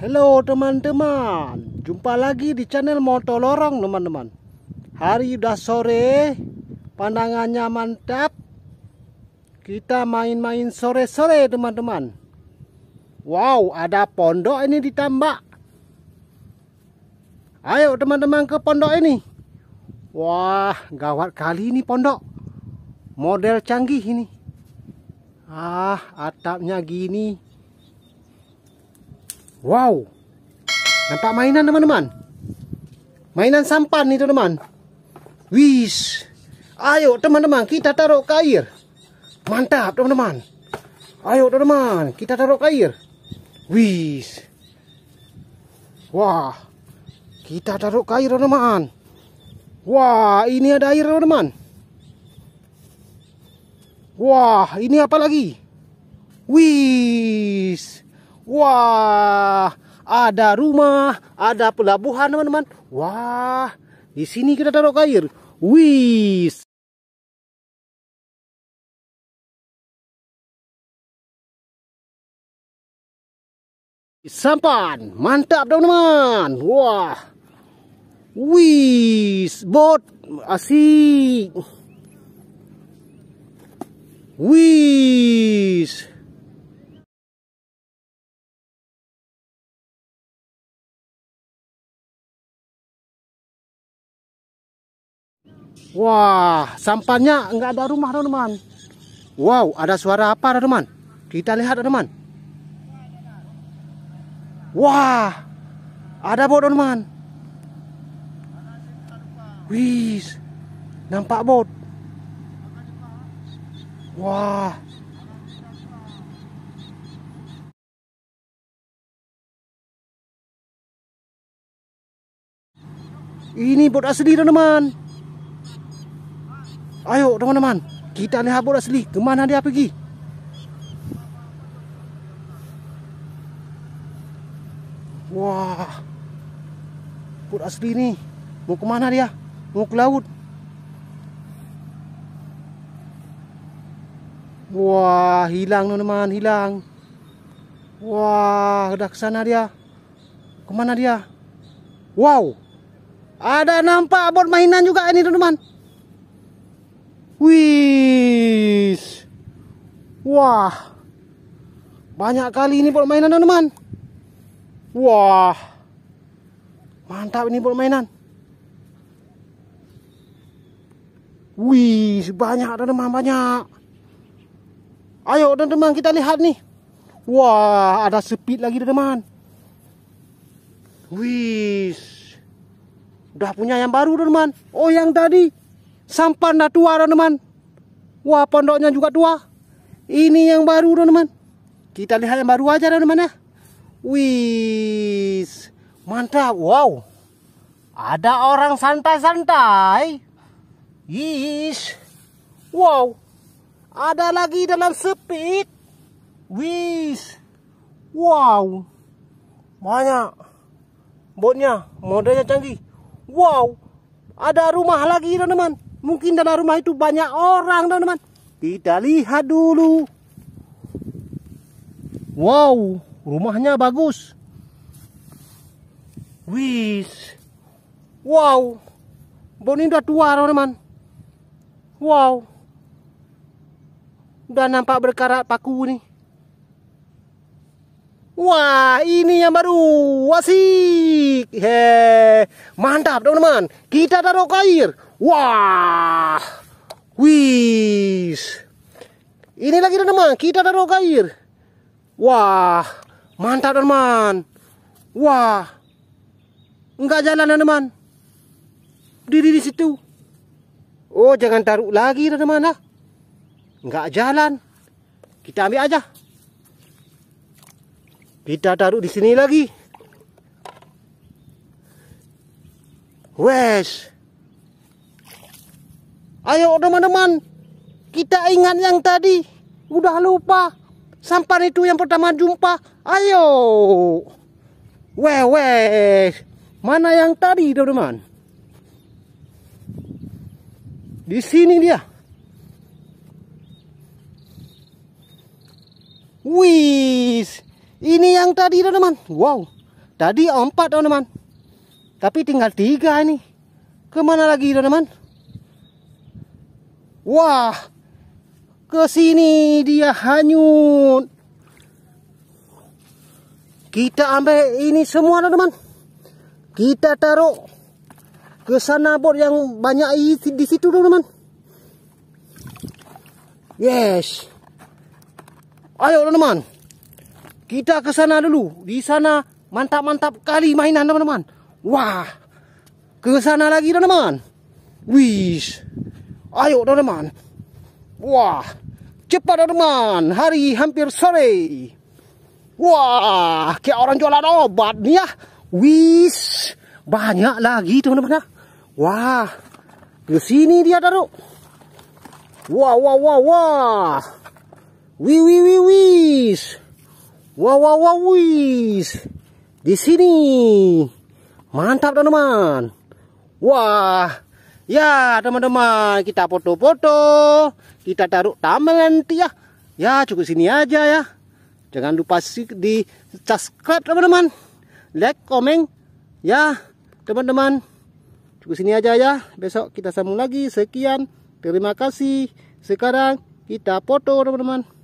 Halo teman-teman, jumpa lagi di channel Lorong teman-teman. Hari udah sore, pandangannya mantap. Kita main-main sore-sore teman-teman. Wow, ada pondok ini ditambah. Ayo teman-teman ke pondok ini. Wah, gawat kali ini pondok. Model canggih ini. Ah, atapnya gini Wow. Nampak mainan teman-teman. Mainan sampan itu teman. Wis. Ayo teman-teman kita taruh ke air. Mantap teman-teman. Ayo teman-teman kita taruh ke air. Wis. Wah. Kita taruh ke air teman-teman. Wah ini ada air teman-teman. Wah ini apa lagi? Wis. Wah, ada rumah, ada pelabuhan teman-teman. Wah, di sini kita taruh air. Wis. Sampan, mantap teman-teman. Wah. Wis, bot asik. Wis. Wah, sampahnya nggak ada rumah, teman. teman Wow, ada suara apa, teman? teman Kita lihat, teman. teman Wah, ada bot, teman. teman Wih, nampak bot. Wah. Ini bot asli, teman teman. Ayo teman-teman, kita lihat bot asli. Kemana dia pergi? Wah, bot asli ini mau kemana dia? Mau ke laut? Wah, hilang teman-teman, hilang. Wah, udah ke sana dia. Kemana dia? Wow, ada nampak bot mainan juga ini teman-teman. Wih, Wah. Banyak kali ini permainan teman-teman. Wah. Mantap ini permainan. Wih, banyak teman-teman, banyak. Ayo teman-teman kita lihat nih. Wah, ada speed lagi teman-teman. Wih. Udah punya yang baru teman-teman. Oh, yang tadi sampan dah tua teman-teman. Wah pondoknya juga tua. Ini yang baru teman-teman. Kita lihat yang baru aja teman-teman ya. Wis, mantap. Wow. Ada orang santai-santai. Yish. Wow. Ada lagi dalam speed. Wis. Wow. Banyak. Botnya modelnya canggih. Wow. Ada rumah lagi teman-teman. Mungkin dalam rumah itu banyak orang, teman-teman. Kita lihat dulu. Wow, rumahnya bagus. Wis. Wow. Boni udah tua, teman-teman. Wow. Udah nampak berkarat paku nih. Wah, ini yang baru. Asik. Hehehe. Mantap teman-teman. Kita taruh ke air. Wah. Wih Ini lagi teman-teman. Kita taruh ke air. Wah. Mantap teman-teman. Wah. Enggak jalan teman-teman. Diri di situ. Oh jangan taruh lagi teman-teman. lah. Enggak jalan. Kita ambil aja. Kita taruh di sini lagi. Wes. Ayo teman-teman, kita ingat yang tadi. Udah lupa. Sampan itu yang pertama jumpa. Ayo. Wes. Mana yang tadi, teman-teman? Di sini dia. Wis. Ini yang tadi, teman-teman. Wow. Tadi empat, teman-teman. Tapi tinggal tiga ini. Kemana lagi teman-teman? Wah, kesini dia hanyut. Kita ambil ini semua teman-teman. Kita taruh ke sana bot yang banyak di situ teman-teman. Yes. Ayo teman-teman. Kita ke sana dulu. Di sana mantap-mantap kali mainan teman-teman. Wah, ke sana lagi teman-teman. Wih, ayo teman-teman. Wah, cepat teman-teman. Hari hampir sore. Wah, kayak orang jualan obat nih ya. Wih, banyak lagi teman-teman. Ya. Wah, ke sini dia taruh. Wah, wah, wah, wah. Wih, wih, wih, wih. Wah, wah, wah, wih. Di sini. Mantap teman-teman. Wah. Ya teman-teman kita foto-foto. Kita taruh thumbnail nanti ya. Ya cukup sini aja ya. Jangan lupa di subscribe teman-teman. Like, komen. Ya teman-teman. Cukup sini aja ya. Besok kita sambung lagi. Sekian. Terima kasih. Sekarang kita foto teman-teman.